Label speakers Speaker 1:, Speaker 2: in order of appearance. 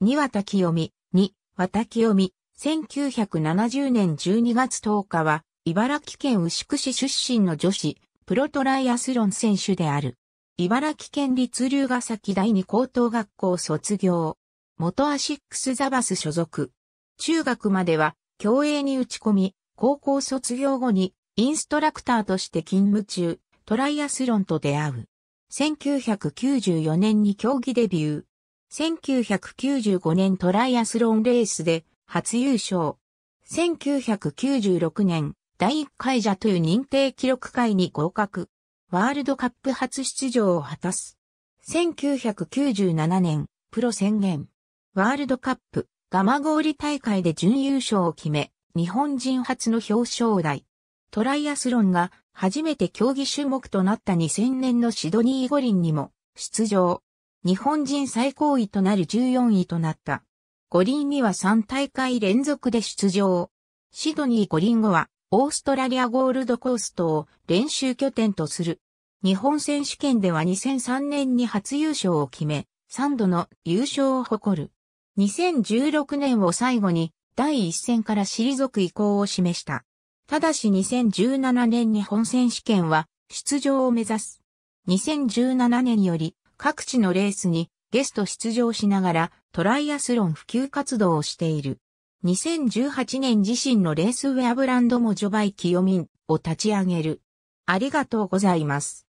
Speaker 1: 二和滝
Speaker 2: 読み、二和滝読み、1970年12月10日は、茨城県牛久市出身の女子、プロトライアスロン選手である。茨城県立龍ヶ崎第二高等学校卒業。元アシックスザバス所属。中学までは、競泳に打ち込み、高校卒業後に、インストラクターとして勤務中、トライアスロンと出会う。1994年に競技デビュー。1995年トライアスロンレースで初優勝。1996年、第1回者という認定記録会に合格。ワールドカップ初出場を果たす。1997年、プロ宣言。ワールドカップ、ガマゴーリ大会で準優勝を決め、日本人初の表彰台。トライアスロンが初めて競技種目となった2000年のシドニー五輪にも出場。日本人最高位となる14位となった。五輪には3大会連続で出場。シドニー五輪後は、オーストラリアゴールドコーストを練習拠点とする。日本選手権では2003年に初優勝を決め、3度の優勝を誇る。2016年を最後に第一戦から退く意向を示した。ただし2017年日本選手権は出場を目指す。2017年より各地のレースにゲスト出場しながらトライアスロン普及活動をしている。2018年自身のレースウェアブランドもジョバイキヨミンを立ち上げる。ありがとうございます。